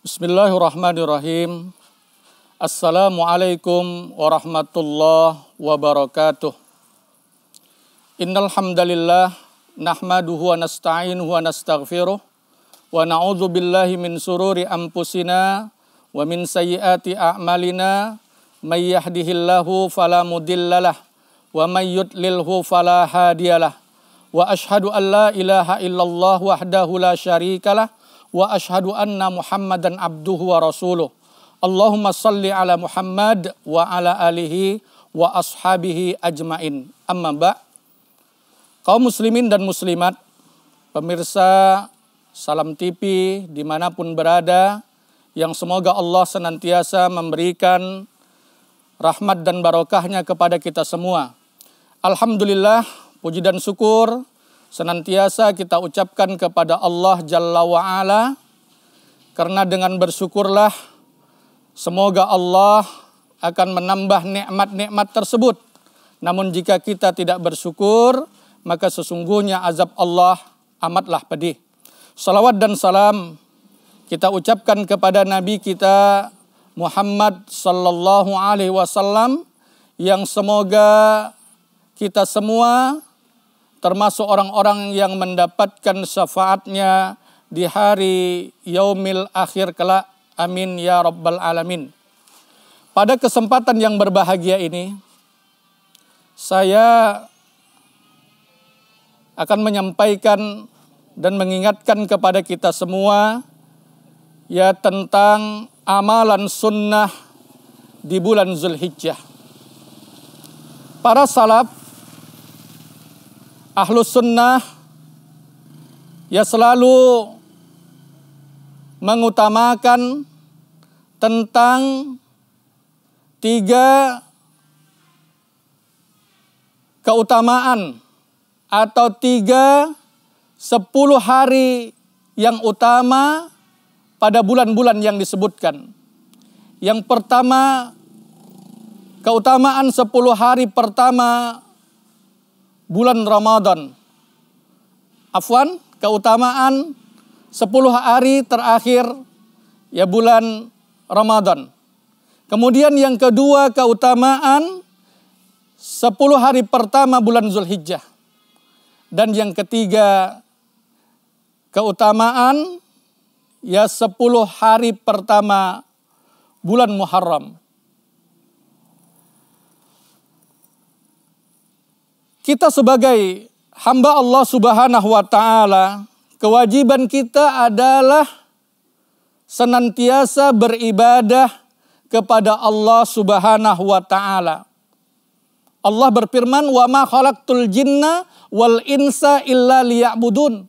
Bismillahirrahmanirrahim. Assalamualaikum warahmatullahi wabarakatuh. Innal hamdalillah nahmaduhu wa nasta'inuhu wa nastaghfiruh wa na'udzu billahi min sururi anfusina wa min sayyiati a'malina may yahdihillahu fala mudhillalah wa may yudlilhu fala hadiyalah wa ashhadu an la ilaha illallah wahdahu la syarikalah wa ashhadu anna muhammadan abduhu wa rasuluh Allahumma salli ala Muhammad wa ala alihi wa ashabihi ajmain. Amma ba' kaum muslimin dan muslimat, pemirsa Salam TV dimanapun berada, yang semoga Allah senantiasa memberikan rahmat dan barokahnya kepada kita semua. Alhamdulillah, puji dan syukur senantiasa kita ucapkan kepada Allah Jalla wa'ala, karena dengan bersyukurlah, semoga Allah akan menambah nikmat-nikmat tersebut. Namun jika kita tidak bersyukur, maka sesungguhnya azab Allah amatlah pedih. Salawat dan salam kita ucapkan kepada Nabi kita Muhammad sallallahu alaihi wasallam yang semoga kita semua termasuk orang-orang yang mendapatkan syafaatnya di hari yaumil akhir kelak. Amin ya rabbal alamin. Pada kesempatan yang berbahagia ini saya akan menyampaikan dan mengingatkan kepada kita semua ya tentang amalan sunnah di bulan Zulhijjah. Para salaf ahlu sunnah ya selalu mengutamakan tentang tiga keutamaan atau tiga sepuluh hari yang utama pada bulan-bulan yang disebutkan. Yang pertama, keutamaan sepuluh hari pertama bulan Ramadan. Afwan, keutamaan sepuluh hari terakhir ya bulan Ramadan. Kemudian yang kedua keutamaan sepuluh hari pertama bulan Zulhijjah. Dan yang ketiga keutamaan ya 10 hari pertama bulan Muharram. Kita sebagai hamba Allah Subhanahu wa taala, kewajiban kita adalah senantiasa beribadah kepada Allah Subhanahu wa taala. Allah berfirman, "Wa ma khalaqtul jinna wal insa illa liya'budun."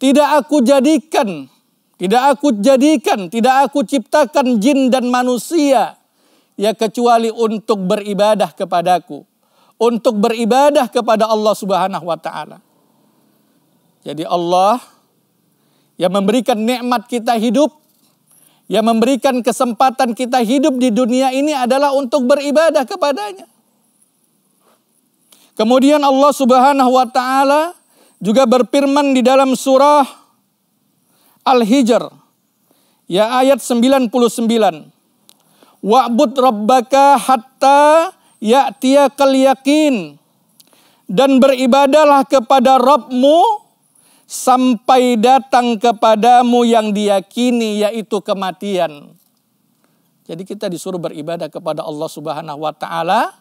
tidak aku jadikan, tidak aku jadikan, tidak aku ciptakan jin dan manusia, ya kecuali untuk beribadah kepadaku, untuk beribadah kepada Allah Subhanahu wa taala. Jadi Allah yang memberikan nikmat kita hidup, yang memberikan kesempatan kita hidup di dunia ini adalah untuk beribadah kepadanya. Kemudian Allah Subhanahu wa taala juga berfirman di dalam surah Al-Hijr ya ayat 99 wa'bud rabbaka hatta ya'tiyakal yakin dan beribadalah kepada Rabbmu sampai datang kepadamu yang diyakini yaitu kematian. Jadi kita disuruh beribadah kepada Allah Subhanahu wa taala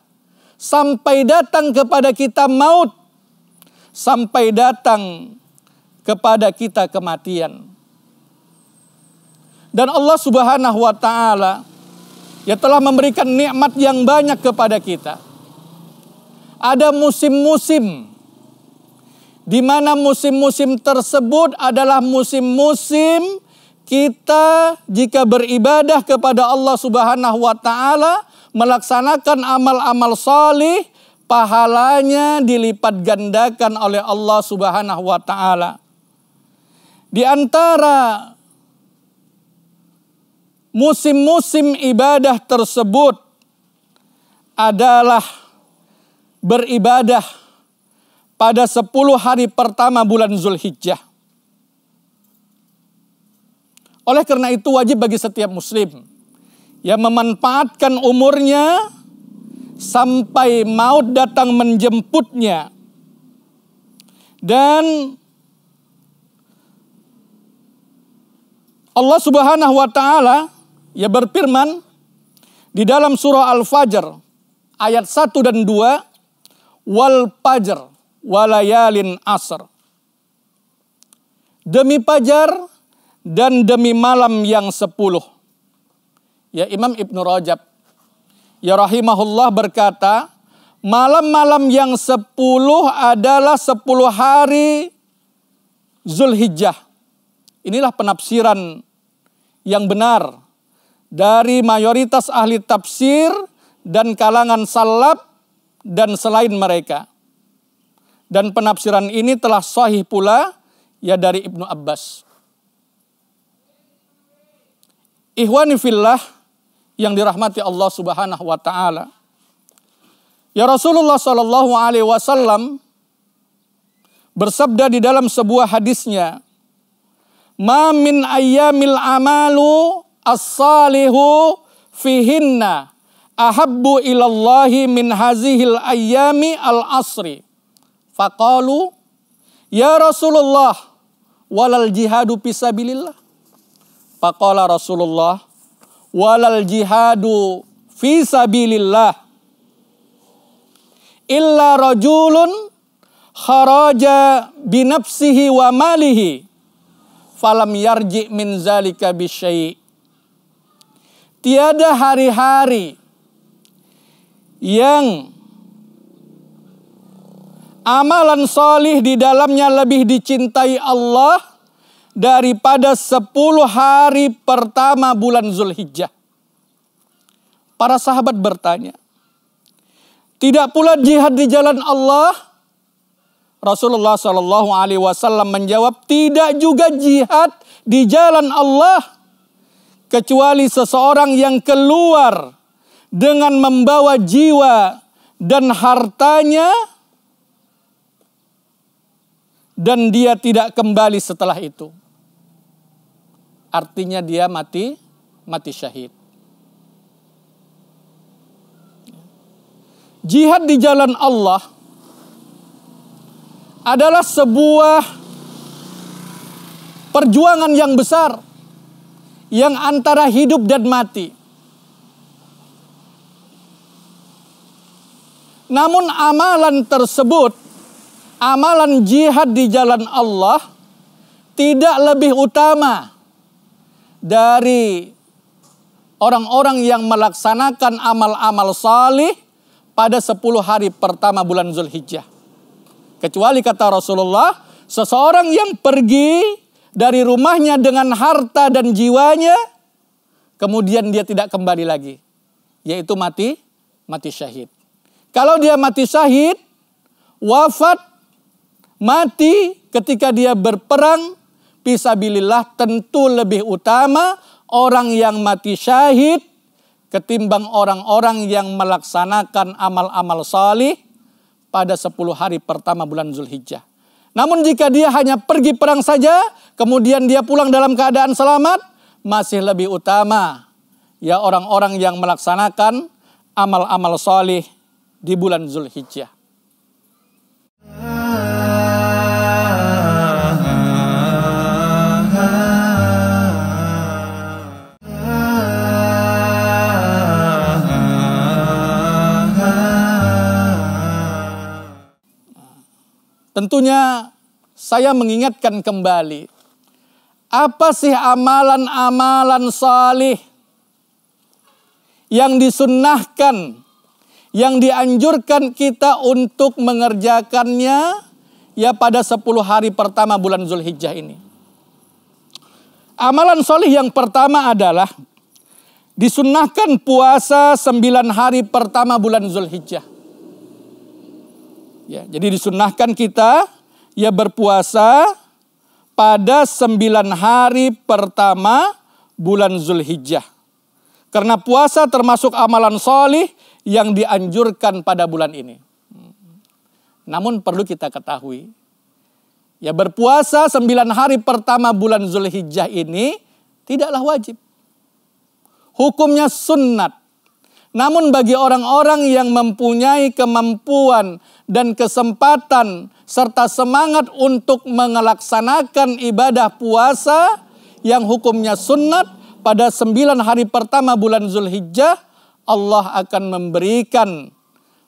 sampai datang kepada kita maut sampai datang kepada kita kematian. Dan Allah Subhanahu wa taala ya telah memberikan nikmat yang banyak kepada kita. Ada musim-musim di mana musim-musim tersebut adalah musim-musim kita jika beribadah kepada Allah Subhanahu wa taala, melaksanakan amal-amal salih, pahalanya dilipat gandakan oleh Allah Subhanahu wa taala. Di antara musim-musim ibadah tersebut adalah beribadah pada 10 hari pertama bulan Zulhijjah. Oleh karena itu wajib bagi setiap muslim yang memanfaatkan umurnya sampai maut datang menjemputnya. Dan Allah Subhanahu wa taala ya berfirman di dalam surah Al-Fajr ayat 1 dan 2 wal fajr walayalin asr demi fajar dan demi malam yang sepuluh. Ya Imam Ibnu Rajab ya rahimahullah berkata, malam-malam yang sepuluh adalah sepuluh hari Zulhijjah. Inilah penafsiran yang benar dari mayoritas ahli tafsir dan kalangan salaf dan selain mereka. Dan penafsiran ini telah sahih pula ya dari Ibnu Abbas. Ikhwani fillah, yang dirahmati Allah Subhanahu wa taala. Ya Rasulullah Shallallahu alaihi wasallam bersabda di dalam sebuah hadisnya, "Ma min ayyamil amalu as-salihu fihinna ahabbu ilallahi min hazihil ayyami al-asri." Faqalu, "Ya Rasulullah, walal jihadu fisabilillah." Faqala Rasulullah, walal jihadu fi sabilillah illa rajulun kharaja binafsihi wa malihi falam yarji min zalika bisyai tiada hari-hari yang amalan solih di dalamnya lebih dicintai Allah daripada 10 hari pertama bulan Zulhijjah. Para sahabat bertanya, tidak pula jihad di jalan Allah? Rasulullah Shallallahu Alaihi Wasallam menjawab, tidak juga jihad di jalan Allah, kecuali seseorang yang keluar dengan membawa jiwa dan hartanya dan dia tidak kembali setelah itu artinya dia mati mati syahid. Jihad di jalan Allah adalah sebuah perjuangan yang besar yang antara hidup dan mati. Namun amalan tersebut, amalan jihad di jalan Allah tidak lebih utama dari orang-orang yang melaksanakan amal-amal salih pada 10 hari pertama bulan Zulhijjah. Kecuali kata Rasulullah, seseorang yang pergi dari rumahnya dengan harta dan jiwanya, kemudian dia tidak kembali lagi, yaitu mati mati syahid. Kalau dia mati syahid, wafat mati ketika dia berperang fisabilillah tentu lebih utama orang yang mati syahid ketimbang orang-orang yang melaksanakan amal-amal salih pada 10 hari pertama bulan Zulhijjah. Namun jika dia hanya pergi perang saja, kemudian dia pulang dalam keadaan selamat, masih lebih utama ya orang-orang yang melaksanakan amal-amal salih di bulan Zulhijjah. Tentunya saya mengingatkan kembali. Apa sih amalan-amalan salih yang disunnahkan, yang dianjurkan kita untuk mengerjakannya ya pada 10 hari pertama bulan Zulhijjah ini. Amalan solih yang pertama adalah disunahkan puasa sembilan hari pertama bulan Zulhijjah. Ya, jadi disunahkan kita ya berpuasa pada sembilan hari pertama bulan Zulhijjah. Karena puasa termasuk amalan solih yang dianjurkan pada bulan ini. Namun perlu kita ketahui, ya berpuasa sembilan hari pertama bulan Zulhijjah ini tidaklah wajib. Hukumnya sunat. Namun bagi orang-orang yang mempunyai kemampuan dan kesempatan serta semangat untuk melaksanakan ibadah puasa yang hukumnya sunat pada sembilan hari pertama bulan Zulhijjah, Allah akan memberikan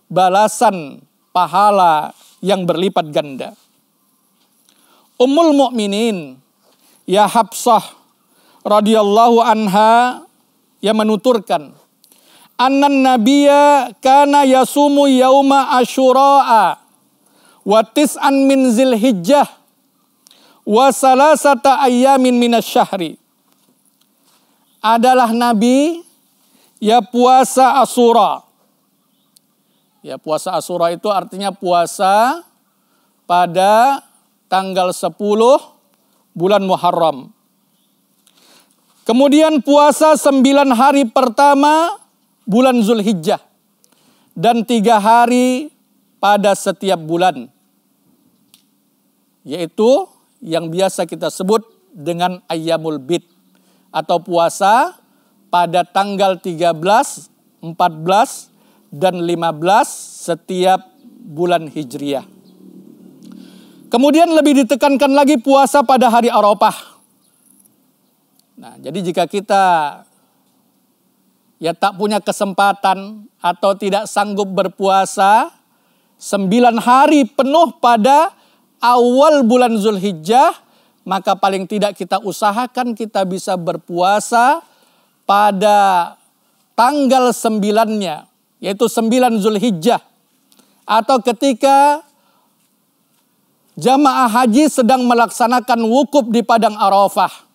balasan pahala yang berlipat ganda. Ummul Mukminin ya Habsah radhiyallahu anha yang menuturkan Anan nabiya kana yasumu yauma asyura'a watis an min hijjah wa salasata ayyamin syahri. adalah nabi ya puasa asura ya puasa asura itu artinya puasa pada tanggal 10 bulan Muharram kemudian puasa sembilan hari pertama bulan Zulhijjah dan tiga hari pada setiap bulan, yaitu yang biasa kita sebut dengan Ayyamul Bid atau puasa pada tanggal 13, 14, dan 15 setiap bulan Hijriah. Kemudian lebih ditekankan lagi puasa pada hari Arafah. Nah, jadi jika kita ya tak punya kesempatan atau tidak sanggup berpuasa sembilan hari penuh pada awal bulan Zulhijjah, maka paling tidak kita usahakan kita bisa berpuasa pada tanggal sembilannya, yaitu sembilan Zulhijjah. Atau ketika jamaah haji sedang melaksanakan wukuf di Padang Arafah.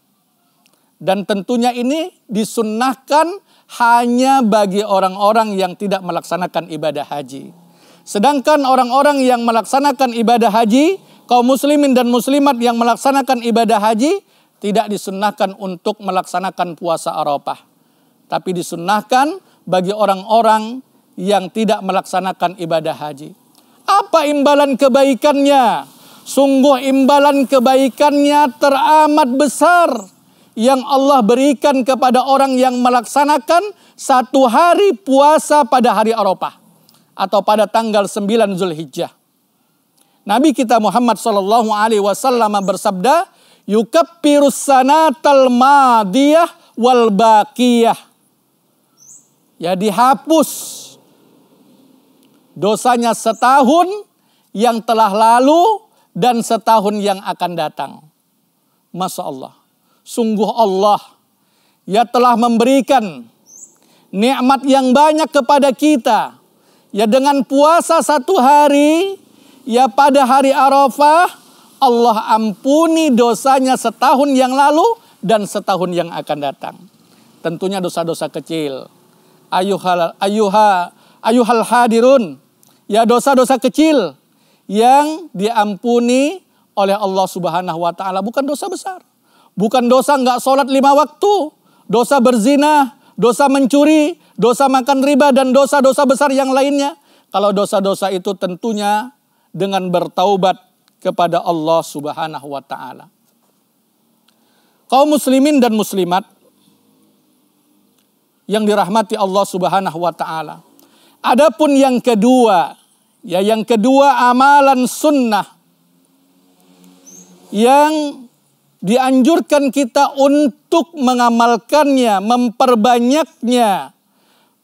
Dan tentunya ini disunnahkan hanya bagi orang-orang yang tidak melaksanakan ibadah haji. Sedangkan orang-orang yang melaksanakan ibadah haji, kaum muslimin dan muslimat yang melaksanakan ibadah haji, tidak disunnahkan untuk melaksanakan puasa Arafah. Tapi disunnahkan bagi orang-orang yang tidak melaksanakan ibadah haji. Apa imbalan kebaikannya? Sungguh imbalan kebaikannya teramat besar yang Allah berikan kepada orang yang melaksanakan satu hari puasa pada hari Arafah atau pada tanggal 9 Zulhijjah. Nabi kita Muhammad sallallahu alaihi wasallam bersabda, "Yukaffirus sanatal madiyah wal baqiyah." Ya dihapus dosanya setahun yang telah lalu dan setahun yang akan datang. Masya Allah sungguh Allah ya telah memberikan nikmat yang banyak kepada kita. Ya dengan puasa satu hari, ya pada hari Arafah, Allah ampuni dosanya setahun yang lalu dan setahun yang akan datang. Tentunya dosa-dosa kecil. Ayuhal, ayuha, ayuhal hadirun. Ya dosa-dosa kecil yang diampuni oleh Allah Subhanahu wa taala bukan dosa besar. Bukan dosa nggak sholat lima waktu. Dosa berzina, dosa mencuri, dosa makan riba, dan dosa-dosa besar yang lainnya. Kalau dosa-dosa itu tentunya dengan bertaubat kepada Allah Subhanahu wa Ta'ala. Kaum muslimin dan muslimat yang dirahmati Allah Subhanahu wa Ta'ala. Adapun yang kedua, ya yang kedua amalan sunnah yang dianjurkan kita untuk mengamalkannya, memperbanyaknya.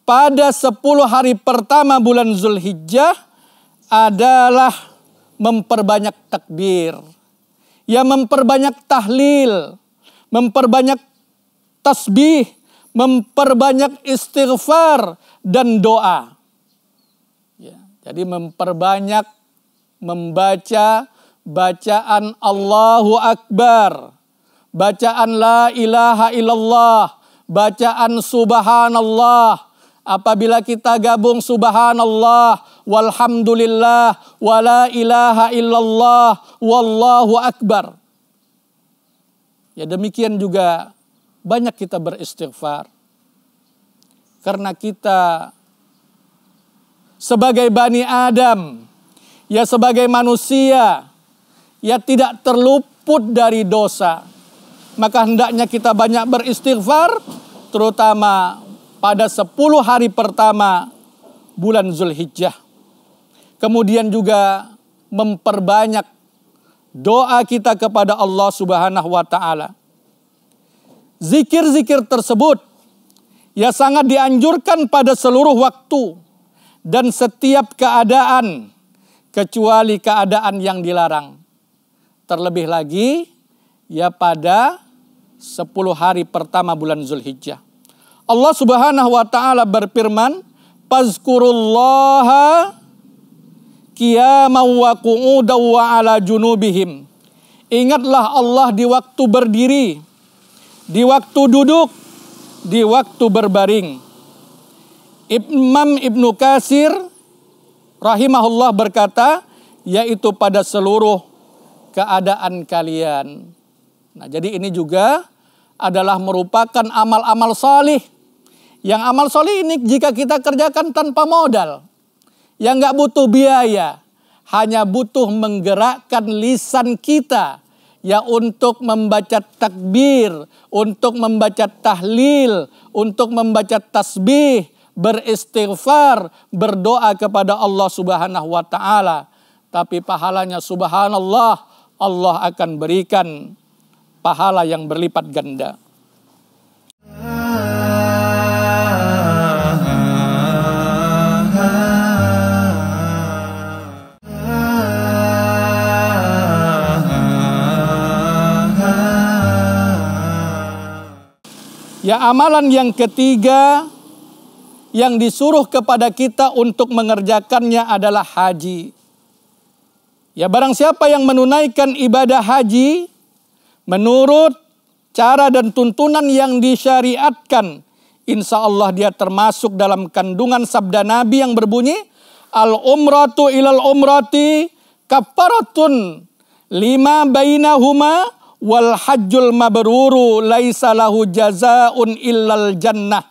Pada 10 hari pertama bulan Zulhijjah adalah memperbanyak takbir. Ya memperbanyak tahlil, memperbanyak tasbih, memperbanyak istighfar dan doa. Ya, jadi memperbanyak membaca bacaan Allahu Akbar, bacaan La ilaha illallah, bacaan Subhanallah. Apabila kita gabung Subhanallah, walhamdulillah, wala ilaha illallah, wallahu akbar. Ya demikian juga banyak kita beristighfar. Karena kita sebagai Bani Adam, ya sebagai manusia, ya tidak terluput dari dosa. Maka hendaknya kita banyak beristighfar, terutama pada 10 hari pertama bulan Zulhijjah. Kemudian juga memperbanyak doa kita kepada Allah Subhanahu wa taala. Zikir-zikir tersebut ya sangat dianjurkan pada seluruh waktu dan setiap keadaan kecuali keadaan yang dilarang. Terlebih lagi ya pada 10 hari pertama bulan Zulhijjah. Allah Subhanahu wa taala berfirman, "Fazkurullaha qiyaman wa qu'udan wa ala junubihim." Ingatlah Allah di waktu berdiri, di waktu duduk, di waktu berbaring. Imam Ibnu Kasir rahimahullah berkata, yaitu pada seluruh keadaan kalian. Nah, jadi ini juga adalah merupakan amal-amal solih. Yang amal solih ini jika kita kerjakan tanpa modal, yang nggak butuh biaya, hanya butuh menggerakkan lisan kita ya untuk membaca takbir, untuk membaca tahlil, untuk membaca tasbih, beristighfar, berdoa kepada Allah Subhanahu wa taala. Tapi pahalanya subhanallah Allah akan berikan pahala yang berlipat ganda. Ya amalan yang ketiga yang disuruh kepada kita untuk mengerjakannya adalah haji. Ya barang siapa yang menunaikan ibadah haji menurut cara dan tuntunan yang disyariatkan, insya Allah dia termasuk dalam kandungan sabda Nabi yang berbunyi, Al-umratu ilal umrati kafaratun lima bainahuma wal hajjul mabruru laisa lahu jazaun illal jannah.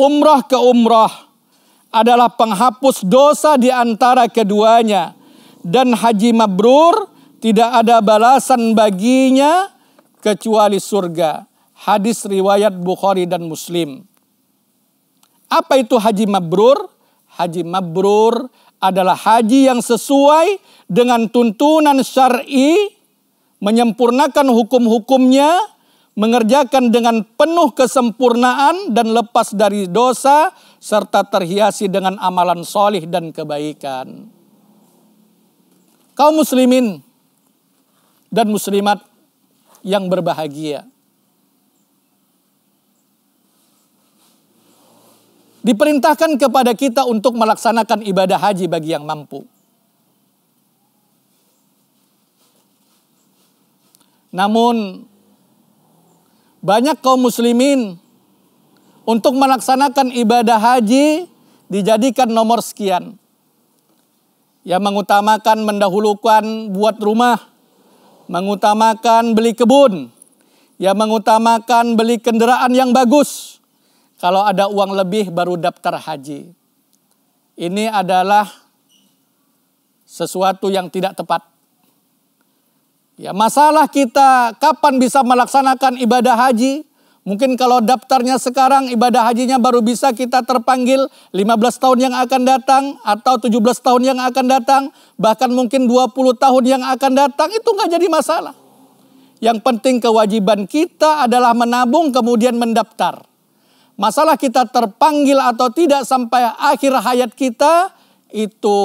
Umrah ke umrah adalah penghapus dosa di antara keduanya dan haji mabrur tidak ada balasan baginya kecuali surga. Hadis riwayat Bukhari dan Muslim. Apa itu haji mabrur? Haji mabrur adalah haji yang sesuai dengan tuntunan syar'i, menyempurnakan hukum-hukumnya, mengerjakan dengan penuh kesempurnaan dan lepas dari dosa serta terhiasi dengan amalan solih dan kebaikan kaum muslimin dan muslimat yang berbahagia. Diperintahkan kepada kita untuk melaksanakan ibadah haji bagi yang mampu. Namun, banyak kaum muslimin untuk melaksanakan ibadah haji dijadikan nomor sekian yang mengutamakan mendahulukan buat rumah, mengutamakan beli kebun, yang mengutamakan beli kendaraan yang bagus. Kalau ada uang lebih baru daftar haji. Ini adalah sesuatu yang tidak tepat. Ya, masalah kita kapan bisa melaksanakan ibadah haji? Mungkin kalau daftarnya sekarang ibadah hajinya baru bisa kita terpanggil 15 tahun yang akan datang atau 17 tahun yang akan datang. Bahkan mungkin 20 tahun yang akan datang itu nggak jadi masalah. Yang penting kewajiban kita adalah menabung kemudian mendaftar. Masalah kita terpanggil atau tidak sampai akhir hayat kita itu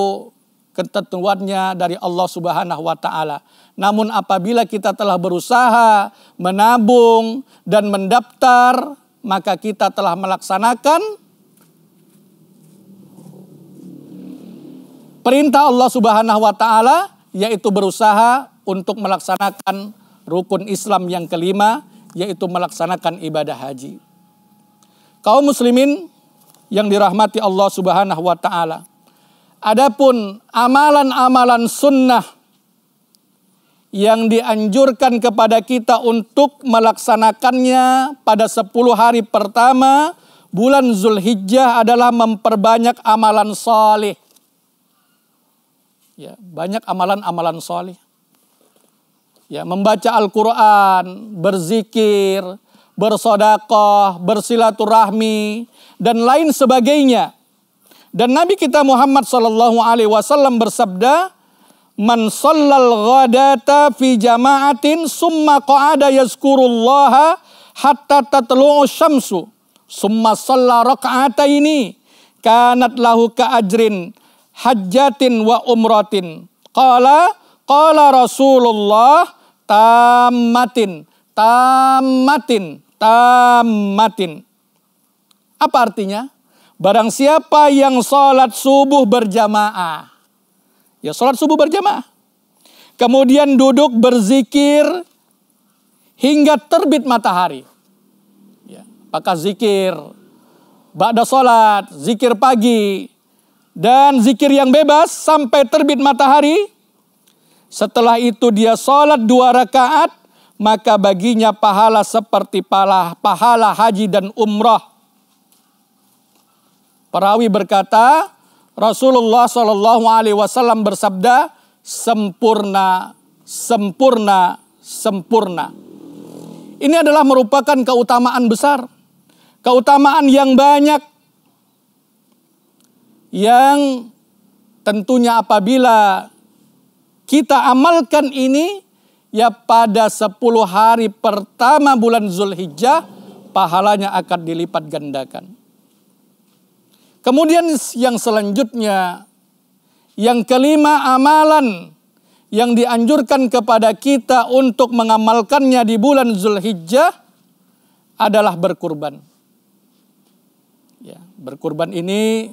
ketentuannya dari Allah Subhanahu wa taala. Namun apabila kita telah berusaha, menabung, dan mendaftar, maka kita telah melaksanakan perintah Allah Subhanahu wa taala yaitu berusaha untuk melaksanakan rukun Islam yang kelima yaitu melaksanakan ibadah haji. Kaum muslimin yang dirahmati Allah Subhanahu wa taala. Adapun amalan-amalan sunnah yang dianjurkan kepada kita untuk melaksanakannya pada 10 hari pertama bulan Zulhijjah adalah memperbanyak amalan salih. Ya, banyak amalan-amalan salih. Ya, membaca Al-Quran, berzikir, bersodakoh, bersilaturahmi, dan lain sebagainya. Dan Nabi kita Muhammad Shallallahu Alaihi Wasallam bersabda, Man sallal ghadata fi jama'atin summa qa'ada yazkurullaha hatta tatlu'u syamsu. Summa salla raka'ataini kanat lahu ka'ajrin hajjatin wa umratin. Qala qala Rasulullah tamatin tamatin tamatin. Apa artinya? Barang siapa yang sholat subuh berjamaah. Ya sholat subuh berjamaah. Kemudian duduk berzikir hingga terbit matahari. Ya, apakah zikir ba'da sholat, zikir pagi, dan zikir yang bebas sampai terbit matahari. Setelah itu dia sholat dua rakaat, maka baginya pahala seperti pahala, pahala haji dan umrah. Perawi berkata, Rasulullah Shallallahu Alaihi Wasallam bersabda, sempurna, sempurna, sempurna. Ini adalah merupakan keutamaan besar, keutamaan yang banyak, yang tentunya apabila kita amalkan ini, ya pada 10 hari pertama bulan Zulhijjah, pahalanya akan dilipat gandakan. Kemudian yang selanjutnya, yang kelima amalan yang dianjurkan kepada kita untuk mengamalkannya di bulan Zulhijjah adalah berkurban. Ya, berkurban ini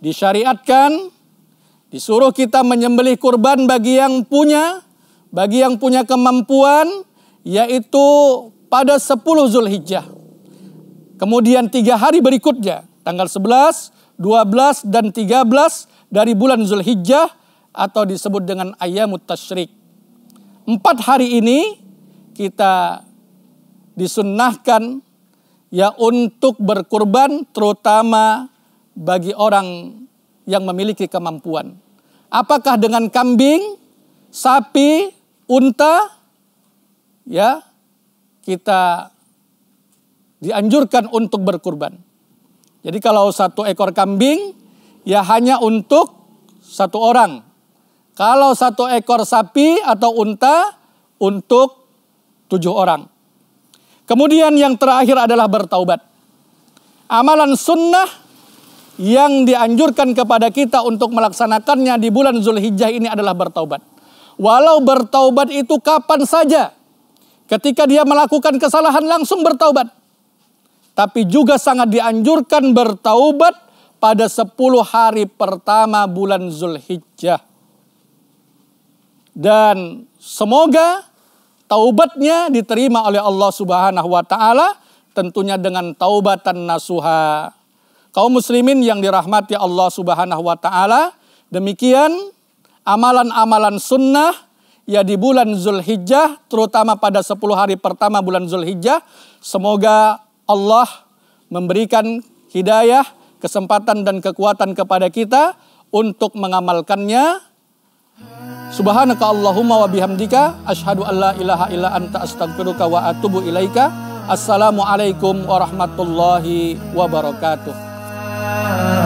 disyariatkan, disuruh kita menyembelih kurban bagi yang punya, bagi yang punya kemampuan, yaitu pada 10 Zulhijjah. Kemudian tiga hari berikutnya, Tanggal 11, 12, dan 13 dari bulan Zulhijjah atau disebut dengan Ayam Tashrik. Empat hari ini kita disunnahkan ya untuk berkurban terutama bagi orang yang memiliki kemampuan. Apakah dengan kambing, sapi, unta ya kita dianjurkan untuk berkurban. Jadi kalau satu ekor kambing ya hanya untuk satu orang. Kalau satu ekor sapi atau unta untuk tujuh orang. Kemudian yang terakhir adalah bertaubat. Amalan sunnah yang dianjurkan kepada kita untuk melaksanakannya di bulan Zulhijjah ini adalah bertaubat. Walau bertaubat itu kapan saja, ketika dia melakukan kesalahan langsung bertaubat tapi juga sangat dianjurkan bertaubat pada 10 hari pertama bulan Zulhijjah. Dan semoga taubatnya diterima oleh Allah Subhanahu wa taala tentunya dengan taubatan nasuha. Kaum muslimin yang dirahmati Allah Subhanahu wa taala, demikian amalan-amalan sunnah ya di bulan Zulhijjah terutama pada 10 hari pertama bulan Zulhijjah semoga Allah memberikan hidayah, kesempatan dan kekuatan kepada kita untuk mengamalkannya. Subhanaka Allahumma wa bihamdika asyhadu an la ilaha illa anta astaghfiruka wa atubu ilaika. Assalamualaikum warahmatullahi wabarakatuh.